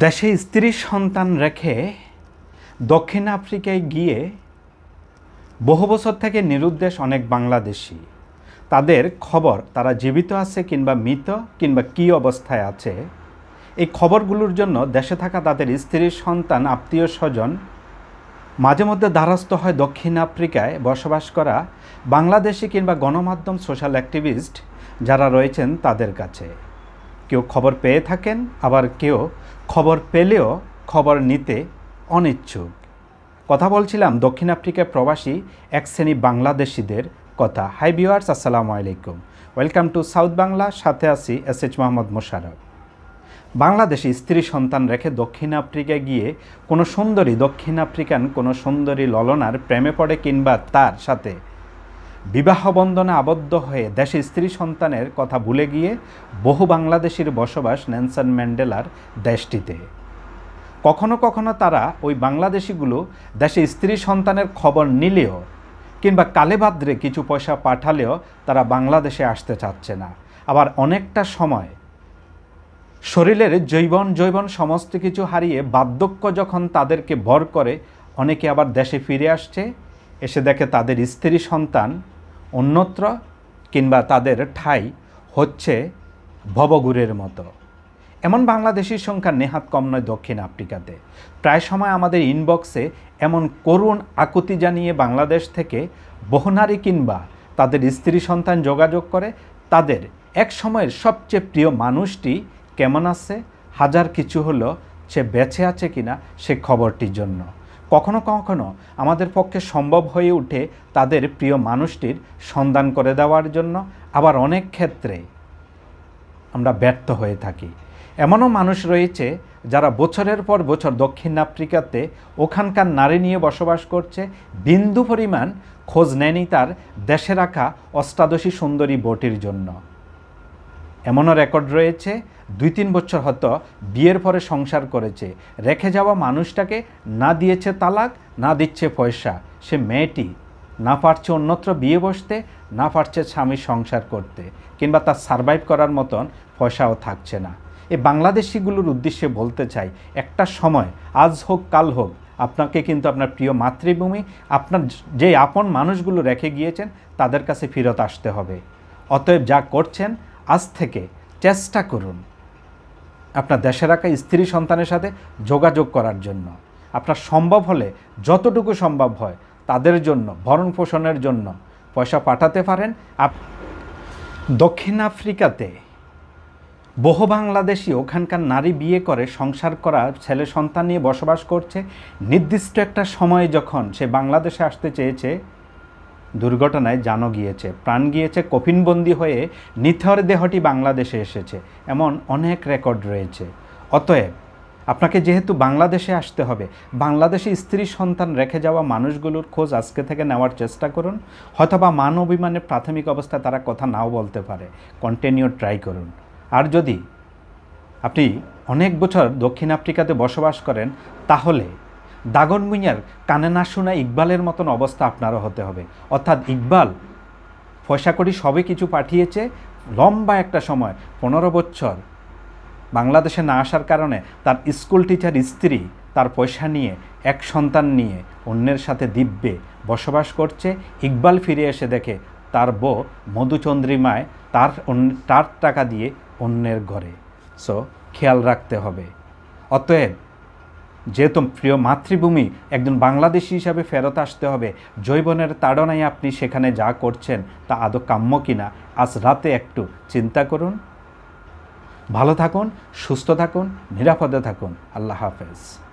দেশে স্ত্রী সন্তান রেখে দক্ষিণ আফ্রিকায় গিয়ে বহু বছর থেকে নিরুদ্দেশ অনেক বাংলাদেশি তাদের খবর তারা জীবিত আছে কিংবা মৃত কিংবা কী অবস্থায় আছে এই খবরগুলোর জন্য দেশে থাকা তাদের স্ত্রী সন্তান আত্মীয় স্বজন মাঝে মধ্যে দ্বারস্থ হয় দক্ষিণ আফ্রিকায় বসবাস করা বাংলাদেশি কিংবা গণমাধ্যম সোশ্যাল অ্যাক্টিভিস্ট যারা রয়েছেন তাদের কাছে কেউ খবর পেয়ে থাকেন আবার কেউ খবর পেলেও খবর নিতে অনিচ্ছুক কথা বলছিলাম দক্ষিণ আফ্রিকায় প্রবাসী এক শ্রেণী বাংলাদেশিদের কথা হাই বিওয়ার্স আসসালামু আলাইকুম ওয়েলকাম টু সাউথ বাংলা সাথে আছি এস এইচ মোহাম্মদ মোশারফ বাংলাদেশি স্ত্রী সন্তান রেখে দক্ষিণ আফ্রিকায় গিয়ে কোনো সুন্দরী দক্ষিণ আফ্রিকান কোনো সুন্দরী ললনার প্রেমে পড়ে কিংবা তার সাথে বিবাহ বন্ধনে আবদ্ধ হয়ে দেশে স্ত্রী সন্তানের কথা ভুলে গিয়ে বহু বাংলাদেশির বসবাস নেনসন ম্যান্ডেলার দেশটিতে কখনো কখনো তারা ওই বাংলাদেশিগুলো দেশে স্ত্রী সন্তানের খবর নিলেও কিংবা কালে ভাদ্রে কিছু পয়সা পাঠালেও তারা বাংলাদেশে আসতে চাচ্ছে না আবার অনেকটা সময় শরীরের জৈবন জৈবন সমস্ত কিছু হারিয়ে বার্ধক্য যখন তাদেরকে ভর করে অনেকে আবার দেশে ফিরে আসছে এসে দেখে তাদের স্ত্রী সন্তান অন্যত্র কিংবা তাদের ঠাই হচ্ছে ভবগুরের মতো এমন বাংলাদেশির সংখ্যা নেহাত কম নয় দক্ষিণ আফ্রিকাতে প্রায় সময় আমাদের ইনবক্সে এমন করুণ আকুতি জানিয়ে বাংলাদেশ থেকে বহুনারী কিংবা তাদের স্ত্রী সন্তান যোগাযোগ করে তাদের এক সময়ের সবচেয়ে প্রিয় মানুষটি কেমন আছে হাজার কিছু হলো সে বেছে আছে কিনা সে খবরটির জন্য কখনো কখনো আমাদের পক্ষে সম্ভব হয়ে উঠে তাদের প্রিয় মানুষটির সন্ধান করে দেওয়ার জন্য আবার অনেক ক্ষেত্রে আমরা ব্যর্থ হয়ে থাকি এমনও মানুষ রয়েছে যারা বছরের পর বছর দক্ষিণ আফ্রিকাতে ওখানকার নারী নিয়ে বসবাস করছে বিন্দু পরিমাণ খোঁজ নেয়নি তার দেশে রাখা অষ্টাদশী সুন্দরী বটির জন্য এমনও রেকর্ড রয়েছে দুই তিন বছর হয়তো বিয়ের পরে সংসার করেছে রেখে যাওয়া মানুষটাকে না দিয়েছে তালাক না দিচ্ছে পয়সা সে মেয়েটি না পারছে অন্যত্র বিয়ে বসতে না পারছে স্বামীর সংসার করতে কিংবা তার সারভাইভ করার মতন পয়সাও থাকছে না এই বাংলাদেশিগুলোর উদ্দেশ্যে বলতে চাই একটা সময় আজ হোক কাল হোক আপনাকে কিন্তু আপনার প্রিয় মাতৃভূমি আপনার যে আপন মানুষগুলো রেখে গিয়েছেন তাদের কাছে ফেরত আসতে হবে অতএব যা করছেন আজ থেকে চেষ্টা করুন আপনার দেশে রাখা স্ত্রী সন্তানের সাথে যোগাযোগ করার জন্য আপনার সম্ভব হলে যতটুকু সম্ভব হয় তাদের জন্য ভরণ পোষণের জন্য পয়সা পাঠাতে পারেন আপ দক্ষিণ আফ্রিকাতে বহু বাংলাদেশি ওখানকার নারী বিয়ে করে সংসার করা ছেলে সন্তান নিয়ে বসবাস করছে নির্দিষ্ট একটা সময়ে যখন সে বাংলাদেশে আসতে চেয়েছে দুর্ঘটনায় জানো গিয়েছে প্রাণ গিয়েছে কফিনবন্দি হয়ে নিথর দেহটি বাংলাদেশে এসেছে এমন অনেক রেকর্ড রয়েছে অতএব আপনাকে যেহেতু বাংলাদেশে আসতে হবে বাংলাদেশে স্ত্রী সন্তান রেখে যাওয়া মানুষগুলোর খোঁজ আজকে থেকে নেওয়ার চেষ্টা করুন হয়তোবা মান অভিমানে প্রাথমিক অবস্থায় তারা কথা নাও বলতে পারে কন্টিনিউ ট্রাই করুন আর যদি আপনি অনেক বছর দক্ষিণ আফ্রিকাতে বসবাস করেন তাহলে দাগন মুইয়ার কানে না শোনা ইকবালের মতন অবস্থা আপনারও হতে হবে অর্থাৎ ইকবাল পয়সা করি সবে কিছু পাঠিয়েছে লম্বা একটা সময় পনেরো বছর বাংলাদেশে না আসার কারণে তার স্কুল টিচার স্ত্রী তার পয়সা নিয়ে এক সন্তান নিয়ে অন্যের সাথে দিব্যে বসবাস করছে ইকবাল ফিরে এসে দেখে তার বউ মধুচন্দ্রিমায় তার তার টাকা দিয়ে অন্যের ঘরে সো খেয়াল রাখতে হবে অতএব যেহেতু প্রিয় মাতৃভূমি একজন বাংলাদেশি হিসাবে ফেরত আসতে হবে জৈবনের তাড়নায় আপনি সেখানে যা করছেন তা আদৌ কাম্য কিনা আজ রাতে একটু চিন্তা করুন ভালো থাকুন সুস্থ থাকুন নিরাপদে থাকুন আল্লাহ হাফেজ